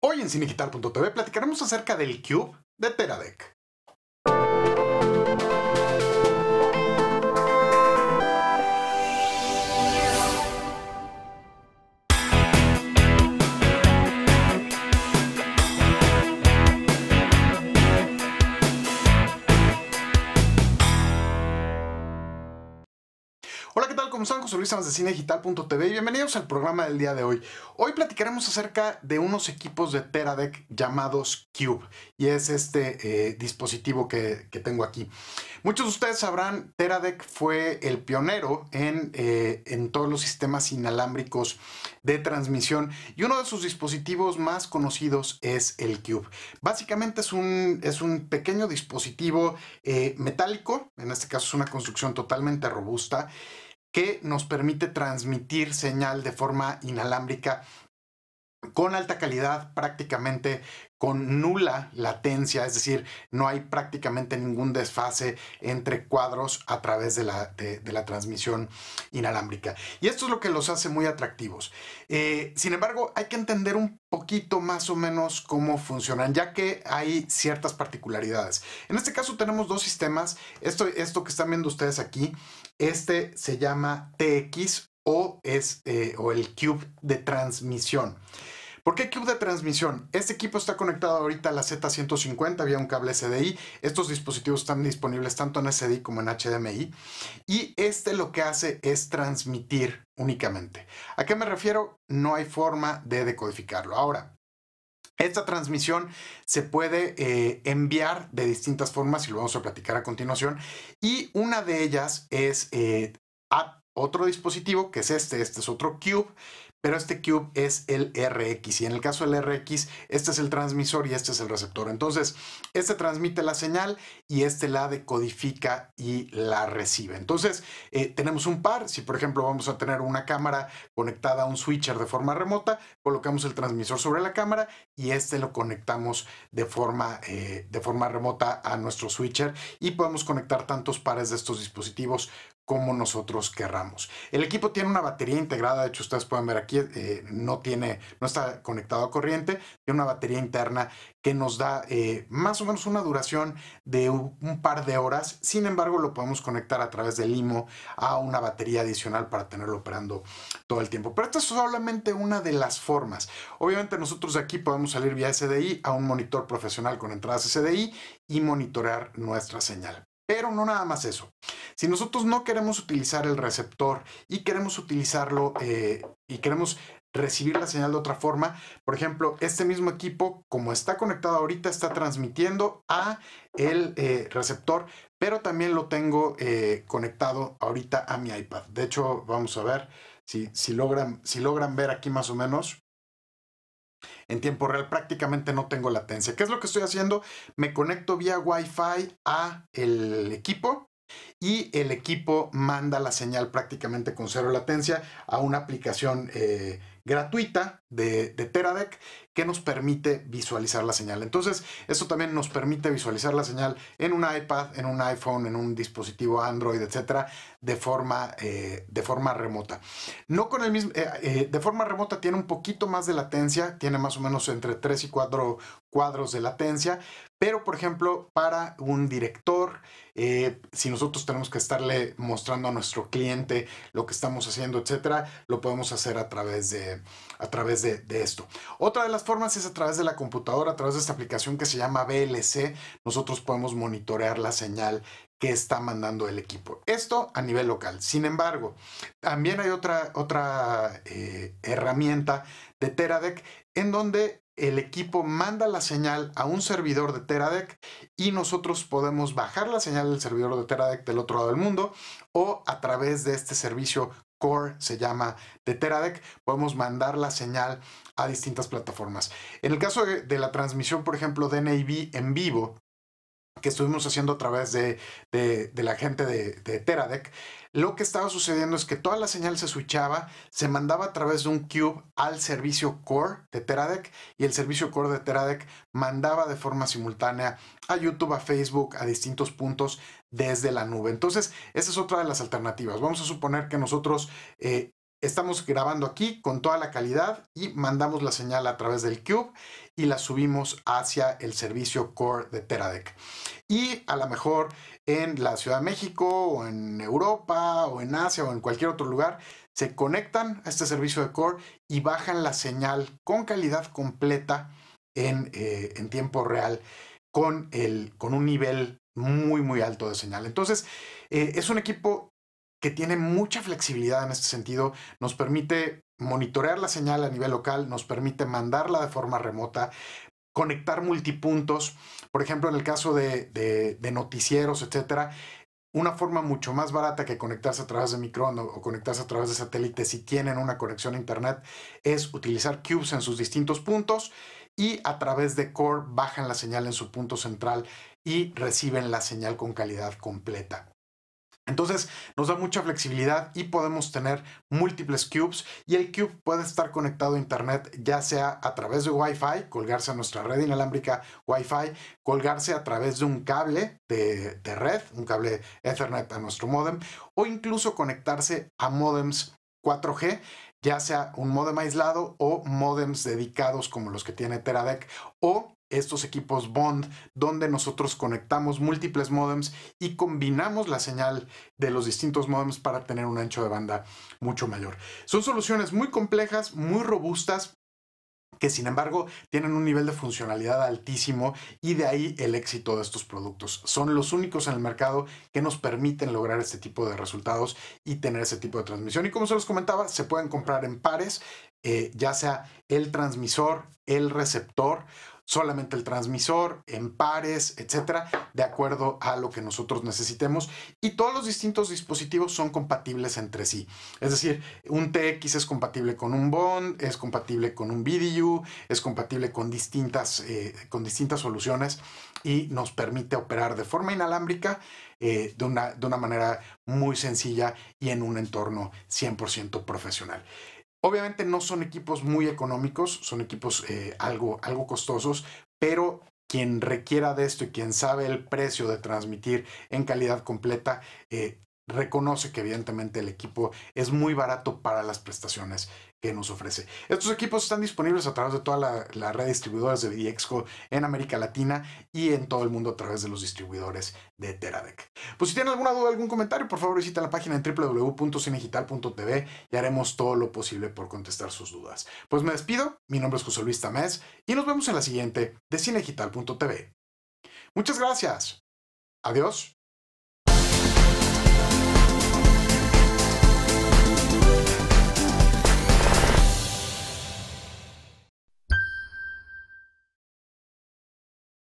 Hoy en CineGuitar.tv platicaremos acerca del Cube de Teradek, José Luis Samas de cinedigital.tv y bienvenidos al programa del día de hoy. Hoy platicaremos acerca de unos equipos de Teradek llamados Cube y es este eh, dispositivo que, tengo aquí. Muchos de ustedes sabrán, Teradek fue el pionero eh, en, todos los sistemas inalámbricos de transmisión y uno de sus dispositivos más conocidos es el Cube. Básicamente es un, es un pequeño dispositivo eh, metálico, en este caso es una construcción totalmente robusta que nos permite transmitir señal de forma inalámbrica con alta calidad prácticamente con nula latencia, es decir, no hay prácticamente ningún desfase entre cuadros a través de la, de, la transmisión inalámbrica. Y esto es lo que los hace muy atractivos. Eh, sin embargo, hay que entender un poquito más o menos cómo funcionan, ya que hay ciertas particularidades. En este caso tenemos dos sistemas. Esto, esto que están viendo ustedes aquí, este se llama TX o es eh, o el cube de transmisión. ¿Por qué Cube de transmisión? Este equipo está conectado ahorita a la Z150 vía un cable SDI. Estos dispositivos están disponibles tanto en SDI como en HDMI. Y este lo que hace es transmitir únicamente. ¿A qué me refiero? No hay forma de decodificarlo. Ahora, esta transmisión se puede eh, enviar de distintas formas y lo vamos a platicar a continuación. Y una de ellas es eh, a otro dispositivo que es este, este es otro Cube pero este cube es el RX y en el caso del RX este es el transmisor y este es el receptor. Entonces, este transmite la señal y este la decodifica y la recibe. Entonces, eh, tenemos un par, si por ejemplo vamos a tener una cámara conectada a un switcher de forma remota, colocamos el transmisor sobre la cámara y este lo conectamos de forma, eh, de forma remota a nuestro switcher y podemos conectar tantos pares de estos dispositivos como nosotros querramos. El equipo tiene una batería integrada, de hecho ustedes pueden ver aquí, eh, no, tiene, no está conectado a corriente, tiene una batería interna que nos da eh, más o menos una duración de un par de horas, sin embargo lo podemos conectar a través del limo a una batería adicional para tenerlo operando todo el tiempo. Pero esta es solamente una de las formas. Obviamente nosotros de aquí podemos salir vía SDI a un monitor profesional con entradas SDI y monitorear nuestra señal. Pero no nada más eso. Si nosotros no queremos utilizar el receptor y queremos utilizarlo eh, y queremos recibir la señal de otra forma, por ejemplo, este mismo equipo, como está conectado ahorita, está transmitiendo a el eh, receptor, pero también lo tengo eh, conectado ahorita a mi iPad. De hecho, vamos a ver si, si, logran, si logran ver aquí más o menos en tiempo real prácticamente no tengo latencia. ¿Qué es lo que estoy haciendo? Me conecto vía Wi-Fi a el equipo y el equipo manda la señal prácticamente con cero latencia a una aplicación eh, gratuita de, Teradek que nos permite visualizar la señal. Entonces, esto también nos permite visualizar la señal en un iPad, en un iPhone, en un dispositivo Android, etcétera, de forma, eh, de forma remota. No con el mismo, eh, eh, de forma remota tiene un poquito más de latencia, tiene más o menos entre 3 y 4 cuadros de latencia, pero por ejemplo, para un director, si nosotros tenemos que estarle mostrando a nuestro cliente lo que estamos haciendo, etcétera, lo podemos hacer a través de, a través de, esto. Otra de las formas es a través de la computadora, a través de esta aplicación que se llama VLC. Nosotros podemos monitorear la señal que está mandando el equipo. Esto a nivel local. Sin embargo, también hay otra, otra eh, herramienta de Teradek en donde el equipo manda la señal a un servidor de Teradek y nosotros podemos bajar la señal del servidor de Teradek del otro lado del mundo o a través de este servicio Core, se llama de podemos mandar la señal a distintas plataformas. En el caso de la transmisión, por ejemplo, de NAV en vivo, que estuvimos haciendo a través de, la gente de, de, Teradek, lo que estaba sucediendo es que toda la señal se switchaba, se mandaba a través de un cube al servicio core de Teradek y el servicio core de Teradek mandaba de forma simultánea a YouTube, a Facebook, a distintos puntos desde la nube. Entonces, esa es otra de las alternativas. Vamos a suponer que nosotros eh, estamos grabando aquí con toda la calidad y mandamos la señal a través del Cube y la subimos hacia el servicio core de Teradek. Y a lo mejor en la Ciudad de México o en Europa o en Asia o en cualquier otro lugar se conectan a este servicio de core y bajan la señal con calidad completa en, eh, tiempo real con, el, con un nivel muy muy alto de señal. Entonces eh, es un equipo que tiene mucha flexibilidad en este sentido, nos permite monitorear la señal a nivel local, nos permite mandarla de forma remota, conectar multipuntos, por ejemplo, en el caso de, noticieros, etcétera, una forma mucho más barata que conectarse a través de microondas o conectarse a través de satélites si tienen una conexión a internet es utilizar cubes en sus distintos puntos y a través de core bajan la señal en su punto central y reciben la señal con calidad completa. Entonces nos da mucha flexibilidad y podemos tener múltiples cubes y el cube puede estar conectado a internet ya sea a través de Wi-Fi, colgarse a nuestra red inalámbrica Wi-Fi, colgarse a través de un cable de, red, un cable Ethernet a nuestro modem o incluso conectarse a modems 4G ya sea un modem aislado o modems dedicados como los que tiene Teradek o estos equipos Bond, donde nosotros conectamos múltiples modems y combinamos la señal de los distintos modems para tener un ancho de banda mucho mayor. Son soluciones muy complejas, muy robustas, que sin embargo tienen un nivel de funcionalidad altísimo y de ahí el éxito de estos productos. Son los únicos en el mercado que nos permiten lograr este tipo de resultados y tener ese tipo de transmisión. Y como se los comentaba, se pueden comprar en pares, eh, ya sea el transmisor, el receptor solamente el transmisor, en pares, etcétera, de acuerdo a lo que nosotros necesitemos. Y todos los distintos dispositivos son compatibles entre sí. Es decir, un TX es compatible con un Bond, es compatible con un Video, es compatible con distintas, eh, con distintas soluciones y nos permite operar de forma inalámbrica eh, de, una, de una manera muy sencilla y en un entorno 100% profesional. Obviamente no son equipos muy económicos, son equipos eh, algo, algo costosos, pero quien requiera de esto y quien sabe el precio de transmitir en calidad completa, eh, reconoce que evidentemente el equipo es muy barato para las prestaciones que nos ofrece. Estos equipos están disponibles a través de toda la, red de distribuidores de VDXCO en América Latina y en todo el mundo a través de los distribuidores de Teradec. Pues si tienen alguna duda, algún comentario, por favor visita la página en www.cinegital.tv y haremos todo lo posible por contestar sus dudas. Pues me despido, mi nombre es José Luis Tamés y nos vemos en la siguiente de cinegital.tv. Muchas gracias. Adiós.